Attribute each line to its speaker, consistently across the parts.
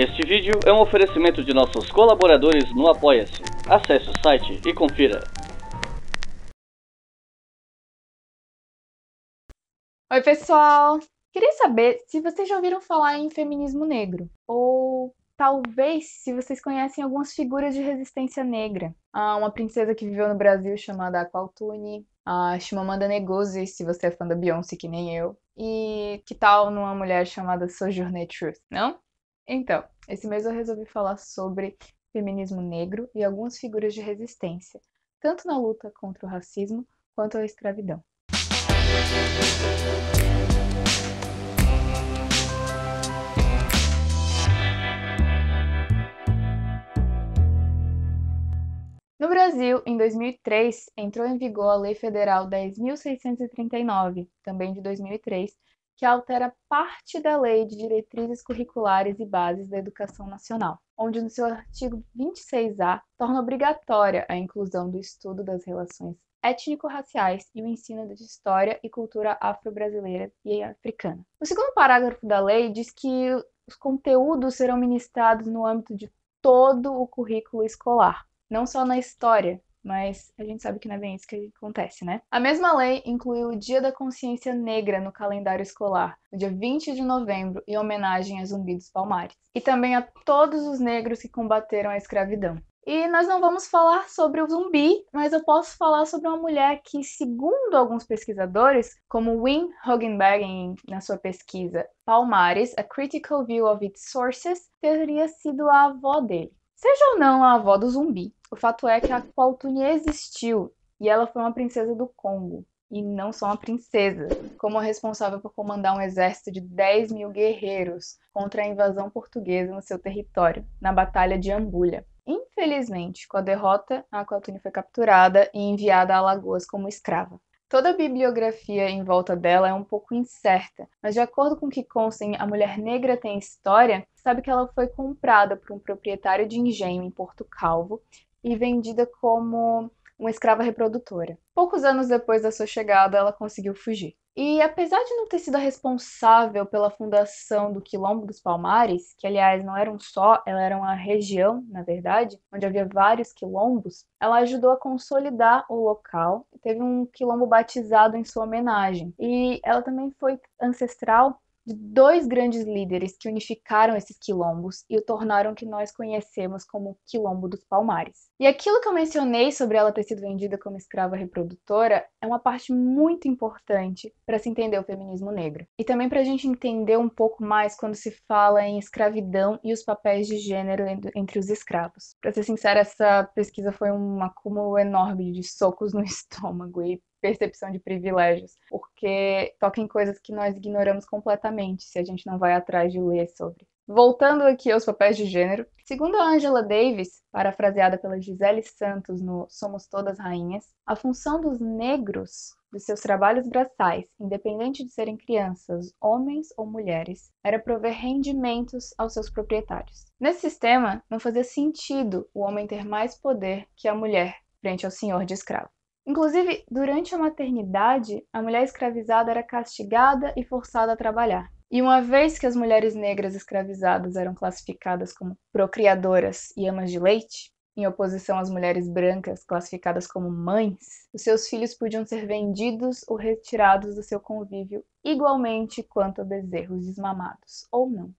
Speaker 1: Este vídeo é um oferecimento de nossos colaboradores no Apoia-se. Acesse o site e confira. Oi, pessoal! Queria saber se vocês já ouviram falar em feminismo negro, ou talvez se vocês conhecem algumas figuras de resistência negra. Ah, uma princesa que viveu no Brasil chamada Aqualtune, a ah, Shimamanda Ngozi, se você é fã da Beyoncé que nem eu, e que tal numa mulher chamada Sojourner Truth, não? Então, esse mês eu resolvi falar sobre feminismo negro e algumas figuras de resistência, tanto na luta contra o racismo quanto a escravidão. No Brasil, em 2003, entrou em vigor a Lei Federal 10.639, também de 2003, que altera parte da Lei de Diretrizes Curriculares e Bases da Educação Nacional, onde no seu artigo 26A torna obrigatória a inclusão do estudo das relações étnico-raciais e o ensino de história e cultura afro-brasileira e africana. O segundo parágrafo da lei diz que os conteúdos serão ministrados no âmbito de todo o currículo escolar, não só na história, mas a gente sabe que não é bem isso que acontece, né? A mesma lei incluiu o Dia da Consciência Negra no calendário escolar, no dia 20 de novembro, em homenagem a Zumbi dos Palmares, e também a todos os negros que combateram a escravidão. E nós não vamos falar sobre o zumbi, mas eu posso falar sobre uma mulher que, segundo alguns pesquisadores, como Win Hogenberg na sua pesquisa Palmares, A Critical View of Its Sources, teria sido a avó dele. Seja ou não a avó do zumbi, o fato é que a Paultunia existiu e ela foi uma princesa do Congo. E não só uma princesa, como a responsável por comandar um exército de 10 mil guerreiros contra a invasão portuguesa no seu território, na Batalha de Ambulha. Infelizmente, com a derrota, a Aquatune foi capturada e enviada a Alagoas como escrava. Toda a bibliografia em volta dela é um pouco incerta, mas de acordo com o que consta em A Mulher Negra Tem História, sabe que ela foi comprada por um proprietário de engenho em Porto Calvo e vendida como uma escrava reprodutora. Poucos anos depois da sua chegada, ela conseguiu fugir. E apesar de não ter sido a responsável pela fundação do Quilombo dos Palmares, que aliás não era um só, ela era uma região, na verdade, onde havia vários quilombos, ela ajudou a consolidar o local e teve um quilombo batizado em sua homenagem. E ela também foi ancestral de dois grandes líderes que unificaram esses quilombos e o tornaram que nós conhecemos como Quilombo dos Palmares. E aquilo que eu mencionei sobre ela ter sido vendida como escrava reprodutora é uma parte muito importante para se entender o feminismo negro. E também para a gente entender um pouco mais quando se fala em escravidão e os papéis de gênero entre os escravos. Para ser sincera, essa pesquisa foi um acúmulo enorme de socos no estômago e percepção de privilégios, porque toca em coisas que nós ignoramos completamente se a gente não vai atrás de ler sobre. Voltando aqui aos papéis de gênero, segundo a Angela Davis, parafraseada pela Gisele Santos no Somos Todas Rainhas, a função dos negros dos seus trabalhos braçais, independente de serem crianças, homens ou mulheres, era prover rendimentos aos seus proprietários. Nesse sistema, não fazia sentido o homem ter mais poder que a mulher frente ao senhor de escravo. Inclusive, durante a maternidade, a mulher escravizada era castigada e forçada a trabalhar. E uma vez que as mulheres negras escravizadas eram classificadas como procriadoras e amas de leite, em oposição às mulheres brancas classificadas como mães, os seus filhos podiam ser vendidos ou retirados do seu convívio igualmente quanto a bezerros desmamados ou não,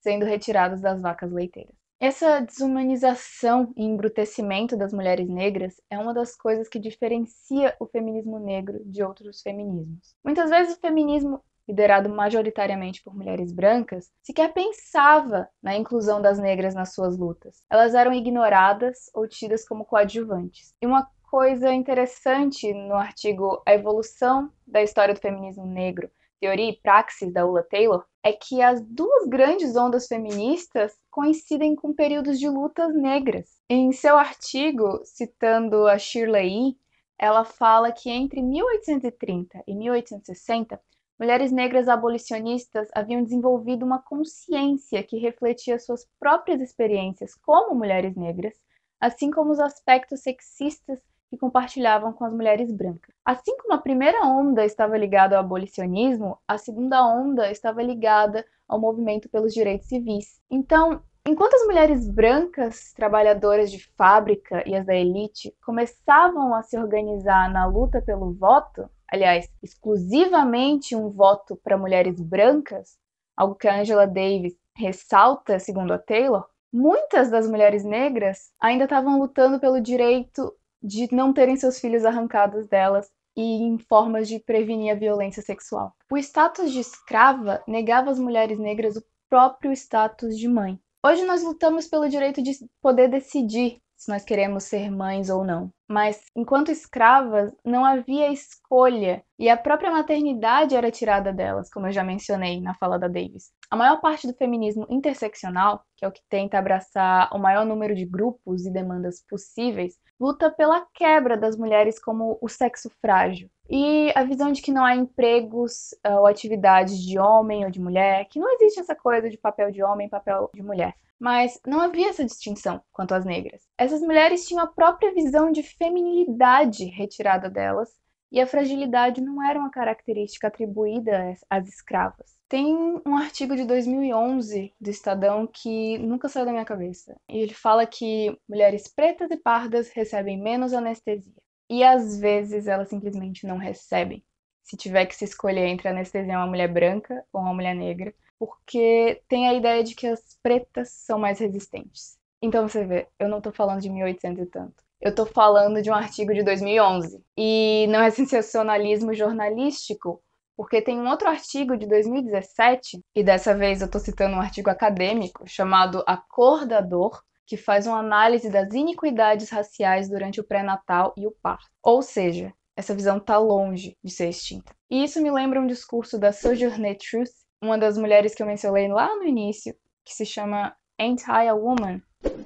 Speaker 1: sendo retirados das vacas leiteiras. Essa desumanização e embrutecimento das mulheres negras é uma das coisas que diferencia o feminismo negro de outros feminismos. Muitas vezes o feminismo liderado majoritariamente por mulheres brancas, sequer pensava na inclusão das negras nas suas lutas. Elas eram ignoradas ou tidas como coadjuvantes. E uma coisa interessante no artigo A Evolução da História do Feminismo Negro, teoria e praxis da Ula Taylor é que as duas grandes ondas feministas coincidem com períodos de lutas negras. Em seu artigo, citando a Shirley, ela fala que entre 1830 e 1860, mulheres negras abolicionistas haviam desenvolvido uma consciência que refletia suas próprias experiências como mulheres negras, assim como os aspectos sexistas que compartilhavam com as mulheres brancas. Assim como a primeira onda estava ligada ao abolicionismo, a segunda onda estava ligada ao movimento pelos direitos civis. Então, Enquanto as mulheres brancas, trabalhadoras de fábrica e as da elite, começavam a se organizar na luta pelo voto, aliás, exclusivamente um voto para mulheres brancas, algo que a Angela Davis ressalta, segundo a Taylor, muitas das mulheres negras ainda estavam lutando pelo direito de não terem seus filhos arrancados delas e em formas de prevenir a violência sexual. O status de escrava negava às mulheres negras o próprio status de mãe. Hoje nós lutamos pelo direito de poder decidir se nós queremos ser mães ou não. Mas, enquanto escravas, não havia escolha e a própria maternidade era tirada delas, como eu já mencionei na fala da Davis. A maior parte do feminismo interseccional, que é o que tenta abraçar o maior número de grupos e demandas possíveis, luta pela quebra das mulheres como o sexo frágil, e a visão de que não há empregos ah, ou atividades de homem ou de mulher, que não existe essa coisa de papel de homem, papel de mulher. Mas não havia essa distinção quanto às negras. Essas mulheres tinham a própria visão de feminilidade retirada delas, e a fragilidade não era uma característica atribuída às escravas. Tem um artigo de 2011 do Estadão que nunca saiu da minha cabeça. E ele fala que mulheres pretas e pardas recebem menos anestesia. E às vezes elas simplesmente não recebem. Se tiver que se escolher entre anestesiar uma mulher branca ou uma mulher negra, porque tem a ideia de que as pretas são mais resistentes. Então você vê, eu não tô falando de 1800 e tanto. Eu tô falando de um artigo de 2011. E não é sensacionalismo jornalístico, porque tem um outro artigo de 2017, e dessa vez eu tô citando um artigo acadêmico, chamado A Cor da Dor, que faz uma análise das iniquidades raciais durante o pré-natal e o parto. Ou seja, essa visão está longe de ser extinta. E isso me lembra um discurso da Sojourner Truth, uma das mulheres que eu mencionei lá no início, que se chama Ain't I a Woman?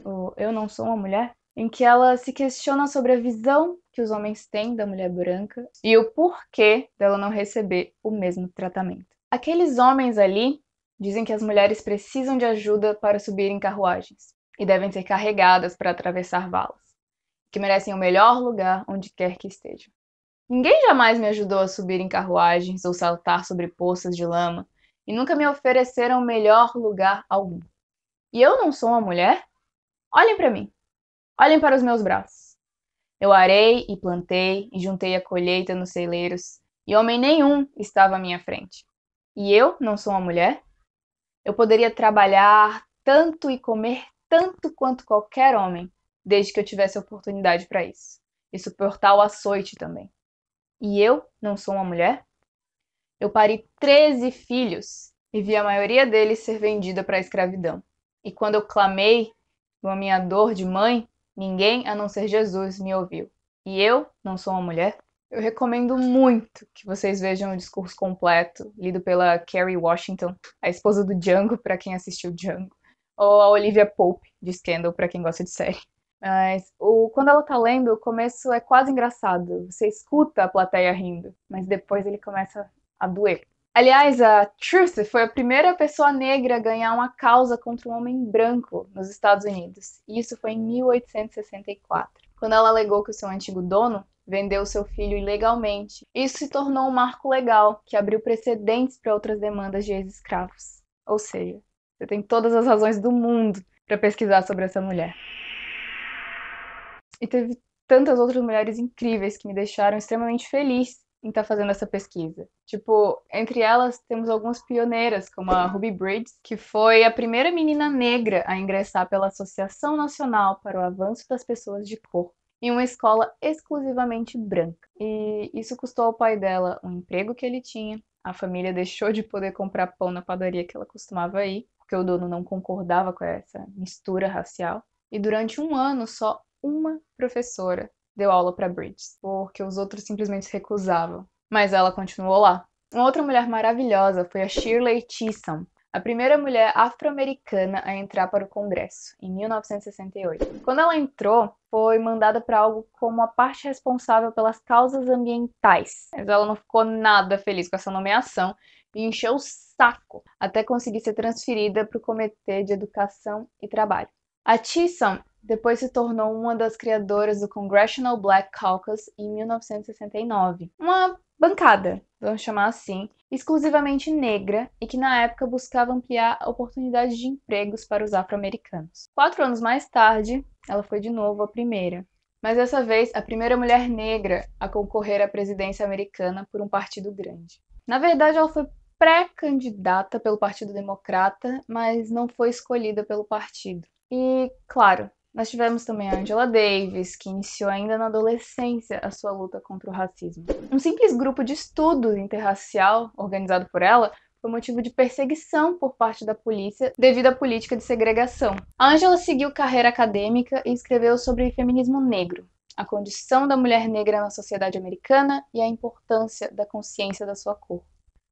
Speaker 1: Ou Eu Não Sou Uma Mulher? Em que ela se questiona sobre a visão que os homens têm da mulher branca e o porquê dela não receber o mesmo tratamento. Aqueles homens ali dizem que as mulheres precisam de ajuda para subir em carruagens e devem ser carregadas para atravessar valas, que merecem o melhor lugar onde quer que estejam. Ninguém jamais me ajudou a subir em carruagens ou saltar sobre poças de lama, e nunca me ofereceram melhor lugar algum. E eu não sou uma mulher? Olhem para mim. Olhem para os meus braços. Eu arei e plantei e juntei a colheita nos celeiros, e homem nenhum estava à minha frente. E eu não sou uma mulher? Eu poderia trabalhar tanto e comer tanto quanto qualquer homem, desde que eu tivesse oportunidade para isso, e suportar o açoite também. E eu não sou uma mulher? Eu parei 13 filhos e vi a maioria deles ser vendida para a escravidão. E quando eu clamei com a minha dor de mãe, ninguém a não ser Jesus me ouviu. E eu não sou uma mulher? Eu recomendo muito que vocês vejam o discurso completo, lido pela Kerry Washington, a esposa do Django, para quem assistiu Django ou a Olivia Pope de Scandal para quem gosta de série. Mas o, quando ela tá lendo, o começo é quase engraçado. Você escuta a plateia rindo, mas depois ele começa a doer. Aliás, a Truth foi a primeira pessoa negra a ganhar uma causa contra um homem branco nos Estados Unidos. E isso foi em 1864, quando ela alegou que o seu antigo dono vendeu seu filho ilegalmente. Isso se tornou um marco legal que abriu precedentes para outras demandas de ex-escravos. Ou seja, você tem todas as razões do mundo para pesquisar sobre essa mulher. E teve tantas outras mulheres incríveis que me deixaram extremamente feliz em estar tá fazendo essa pesquisa. Tipo, entre elas temos algumas pioneiras, como a Ruby Bridges, que foi a primeira menina negra a ingressar pela Associação Nacional para o Avanço das Pessoas de Cor em uma escola exclusivamente branca. E isso custou ao pai dela um emprego que ele tinha, a família deixou de poder comprar pão na padaria que ela costumava ir, porque o dono não concordava com essa mistura racial. E durante um ano, só uma professora deu aula para Bridges, porque os outros simplesmente recusavam. Mas ela continuou lá. Uma outra mulher maravilhosa foi a Shirley Chisholm, a primeira mulher afro-americana a entrar para o Congresso, em 1968. Quando ela entrou, foi mandada para algo como a parte responsável pelas causas ambientais, mas ela não ficou nada feliz com essa nomeação me encheu o saco até conseguir ser transferida para o Comitê de Educação e Trabalho. A Chisholm depois se tornou uma das criadoras do Congressional Black Caucus em 1969, uma bancada, vamos chamar assim, exclusivamente negra e que na época buscava ampliar oportunidades de empregos para os afro-americanos. Quatro anos mais tarde, ela foi de novo a primeira, mas dessa vez a primeira mulher negra a concorrer à presidência americana por um partido grande. Na verdade, ela foi pré-candidata pelo Partido Democrata, mas não foi escolhida pelo partido. E, claro, nós tivemos também a Angela Davis, que iniciou ainda na adolescência a sua luta contra o racismo. Um simples grupo de estudo interracial organizado por ela foi motivo de perseguição por parte da polícia devido à política de segregação. A Angela seguiu carreira acadêmica e escreveu sobre feminismo negro, a condição da mulher negra na sociedade americana e a importância da consciência da sua cor.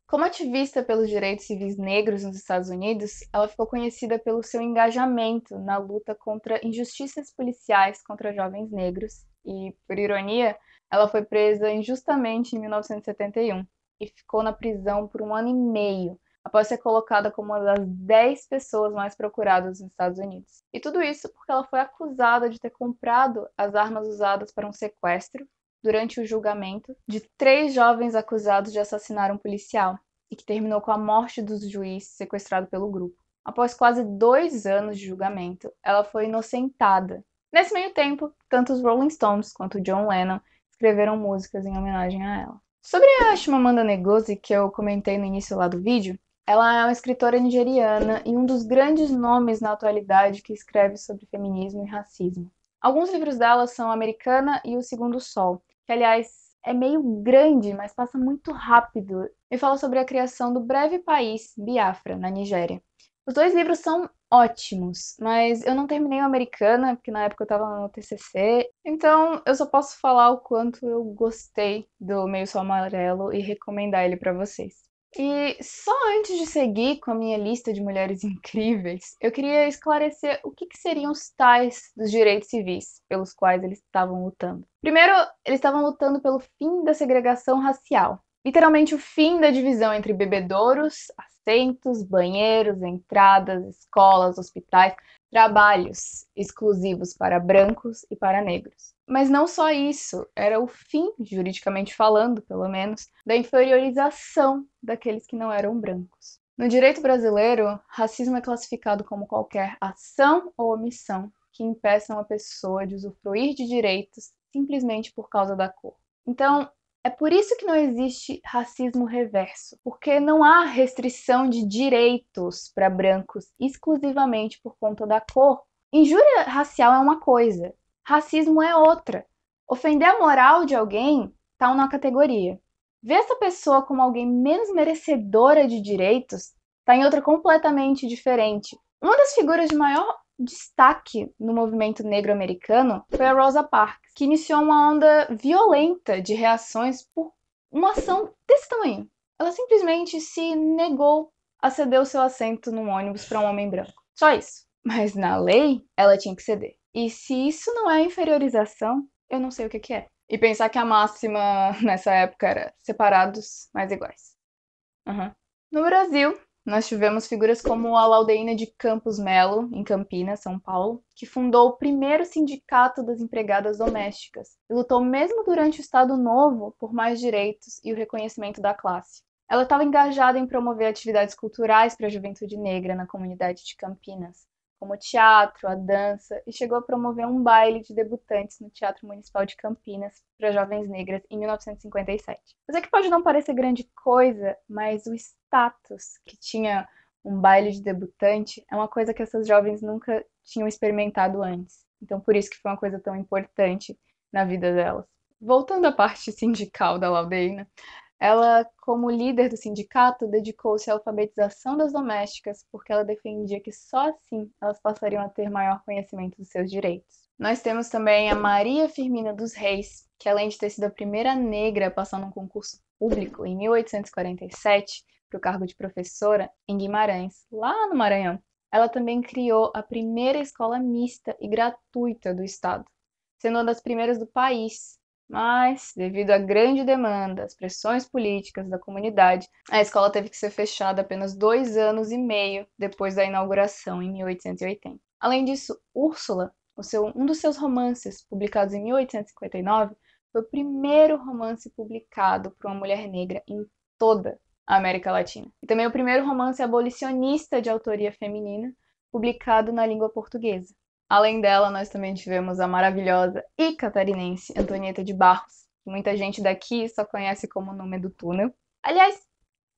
Speaker 1: Como ativista pelos direitos civis negros nos Estados Unidos, ela ficou conhecida pelo seu engajamento na luta contra injustiças policiais contra jovens negros e, por ironia, ela foi presa injustamente em 1971 e ficou na prisão por um ano e meio após ser colocada como uma das 10 pessoas mais procuradas nos Estados Unidos. E tudo isso porque ela foi acusada de ter comprado as armas usadas para um sequestro durante o julgamento de três jovens acusados de assassinar um policial, e que terminou com a morte do juiz sequestrado pelo grupo. Após quase dois anos de julgamento, ela foi inocentada. Nesse meio tempo, tanto os Rolling Stones quanto John Lennon escreveram músicas em homenagem a ela. Sobre a Shimamanda Ngozi que eu comentei no início lá do vídeo, ela é uma escritora nigeriana e um dos grandes nomes na atualidade que escreve sobre feminismo e racismo. Alguns livros dela são Americana e O Segundo Sol, que, aliás, é meio grande, mas passa muito rápido, e fala sobre a criação do breve país, Biafra, na Nigéria. Os dois livros são ótimos, mas eu não terminei o Americana, porque na época eu estava no TCC, então eu só posso falar o quanto eu gostei do Meio Sol Amarelo e recomendar ele para vocês. E só antes de seguir com a minha lista de mulheres incríveis, eu queria esclarecer o que, que seriam os tais dos direitos civis pelos quais eles estavam lutando. Primeiro, eles estavam lutando pelo fim da segregação racial, literalmente o fim da divisão entre bebedouros, assentos, banheiros, entradas, escolas, hospitais, trabalhos exclusivos para brancos e para negros. Mas não só isso, era o fim, juridicamente falando, pelo menos, da inferiorização daqueles que não eram brancos. No direito brasileiro, racismo é classificado como qualquer ação ou omissão que impeça uma pessoa de usufruir de direitos simplesmente por causa da cor. Então, é por isso que não existe racismo reverso, porque não há restrição de direitos para brancos exclusivamente por conta da cor. Injúria racial é uma coisa, racismo é outra. Ofender a moral de alguém está uma categoria. Ver essa pessoa como alguém menos merecedora de direitos está em outra completamente diferente. Uma das figuras de maior destaque no movimento negro americano foi a Rosa Parks, que iniciou uma onda violenta de reações por uma ação desse tamanho. Ela simplesmente se negou a ceder o seu assento num ônibus para um homem branco. Só isso. Mas na lei, ela tinha que ceder. E se isso não é inferiorização, eu não sei o que, que é. E pensar que a máxima nessa época era separados, mas iguais. Uhum. No Brasil, nós tivemos figuras como a Laudeína de Campos Melo, em Campinas, São Paulo, que fundou o primeiro sindicato das empregadas domésticas e lutou mesmo durante o Estado Novo por mais direitos e o reconhecimento da classe. Ela estava engajada em promover atividades culturais para a juventude negra na comunidade de Campinas, como o teatro, a dança, e chegou a promover um baile de debutantes no Teatro Municipal de Campinas para jovens negras em 1957. Isso aqui que pode não parecer grande coisa, mas o status que tinha um baile de debutante é uma coisa que essas jovens nunca tinham experimentado antes. Então por isso que foi uma coisa tão importante na vida delas. Voltando à parte sindical da Laudeina, ela, como líder do sindicato, dedicou-se à alfabetização das domésticas, porque ela defendia que só assim elas passariam a ter maior conhecimento dos seus direitos. Nós temos também a Maria Firmina dos Reis, que além de ter sido a primeira negra a passar num concurso público em 1847 para o cargo de professora em Guimarães, lá no Maranhão, ela também criou a primeira escola mista e gratuita do estado, sendo uma das primeiras do país mas, devido à grande demanda, às pressões políticas da comunidade, a escola teve que ser fechada apenas dois anos e meio depois da inauguração, em 1880. Além disso, Úrsula, seu, um dos seus romances, publicados em 1859, foi o primeiro romance publicado por uma mulher negra em toda a América Latina. E também o primeiro romance abolicionista de autoria feminina publicado na língua portuguesa. Além dela, nós também tivemos a maravilhosa e catarinense Antonieta de Barros, que muita gente daqui só conhece como o Nome do Túnel. Aliás,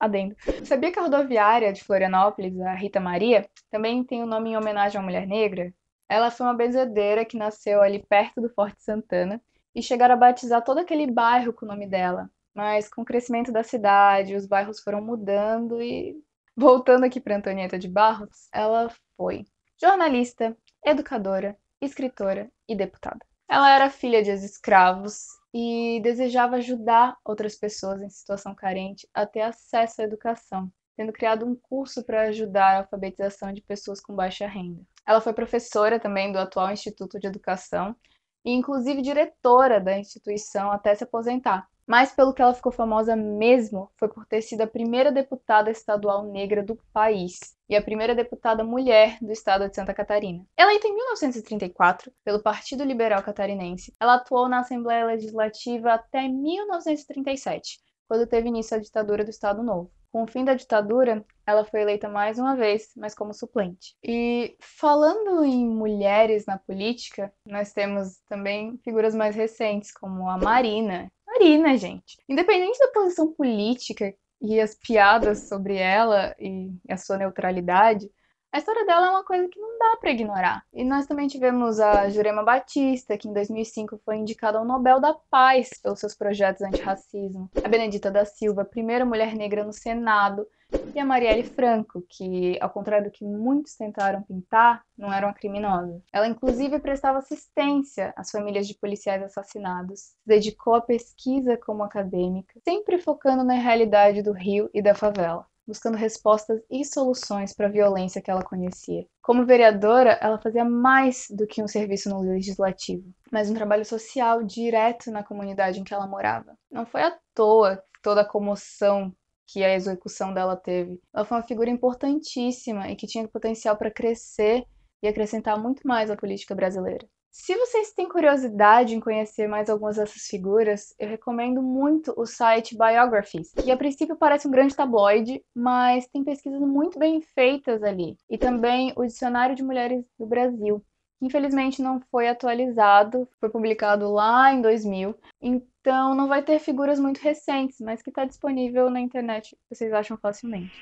Speaker 1: adendo. Sabia que a rodoviária de Florianópolis, a Rita Maria, também tem o um nome em homenagem à mulher negra? Ela foi uma benzedeira que nasceu ali perto do Forte Santana e chegaram a batizar todo aquele bairro com o nome dela. Mas com o crescimento da cidade, os bairros foram mudando e. Voltando aqui para Antonieta de Barros, ela foi jornalista, educadora, escritora e deputada. Ela era filha de escravos e desejava ajudar outras pessoas em situação carente a ter acesso à educação, tendo criado um curso para ajudar a alfabetização de pessoas com baixa renda. Ela foi professora também do atual Instituto de Educação e, inclusive, diretora da instituição até se aposentar, mas pelo que ela ficou famosa mesmo foi por ter sido a primeira deputada estadual negra do país e a primeira deputada mulher do estado de Santa Catarina. Eleita em 1934 pelo Partido Liberal Catarinense, ela atuou na Assembleia Legislativa até 1937, quando teve início a ditadura do Estado Novo. Com o fim da ditadura, ela foi eleita mais uma vez, mas como suplente. E falando em mulheres na política, nós temos também figuras mais recentes, como a Marina, Marina, né, gente. Independente da posição política e as piadas sobre ela e a sua neutralidade, a história dela é uma coisa que não dá para ignorar. E nós também tivemos a Jurema Batista, que em 2005 foi indicada ao Nobel da Paz pelos seus projetos antirracismo. A Benedita da Silva, primeira mulher negra no Senado, e a Marielle Franco, que, ao contrário do que muitos tentaram pintar, não era uma criminosa. Ela, inclusive, prestava assistência às famílias de policiais assassinados, se dedicou à pesquisa como acadêmica, sempre focando na realidade do Rio e da favela buscando respostas e soluções para a violência que ela conhecia. Como vereadora, ela fazia mais do que um serviço no legislativo, mas um trabalho social direto na comunidade em que ela morava. Não foi à toa toda a comoção que a execução dela teve. Ela foi uma figura importantíssima e que tinha potencial para crescer e acrescentar muito mais à política brasileira. Se vocês têm curiosidade em conhecer mais algumas dessas figuras, eu recomendo muito o site Biographies, que a princípio parece um grande tabloide, mas tem pesquisas muito bem feitas ali. E também o Dicionário de Mulheres do Brasil, que infelizmente não foi atualizado, foi publicado lá em 2000, então não vai ter figuras muito recentes, mas que está disponível na internet, vocês acham facilmente.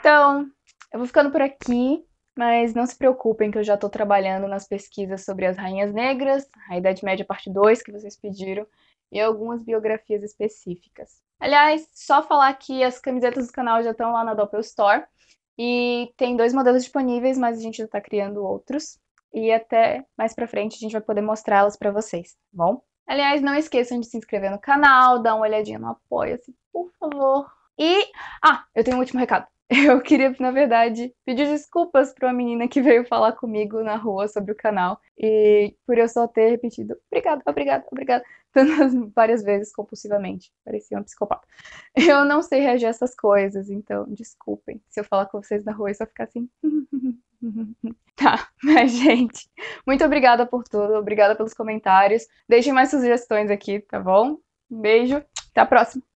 Speaker 1: Então, eu vou ficando por aqui. Mas não se preocupem que eu já estou trabalhando nas pesquisas sobre as Rainhas Negras, a Idade Média Parte 2, que vocês pediram, e algumas biografias específicas. Aliás, só falar que as camisetas do canal já estão lá na Doppel Store, e tem dois modelos disponíveis, mas a gente já está criando outros. E até mais para frente a gente vai poder mostrá-las para vocês, tá bom? Aliás, não esqueçam de se inscrever no canal, dar uma olhadinha no Apoia-se, por favor. E, ah, eu tenho um último recado. Eu queria, na verdade, pedir desculpas para uma menina que veio falar comigo na rua sobre o canal e por eu só ter repetido obrigado, obrigado, obrigado tantas várias vezes compulsivamente. Parecia uma psicopata. Eu não sei reagir a essas coisas, então desculpem se eu falar com vocês na rua e só ficar assim. Tá, mas gente, muito obrigada por tudo, obrigada pelos comentários. Deixem mais sugestões aqui, tá bom? Um beijo, até a próxima!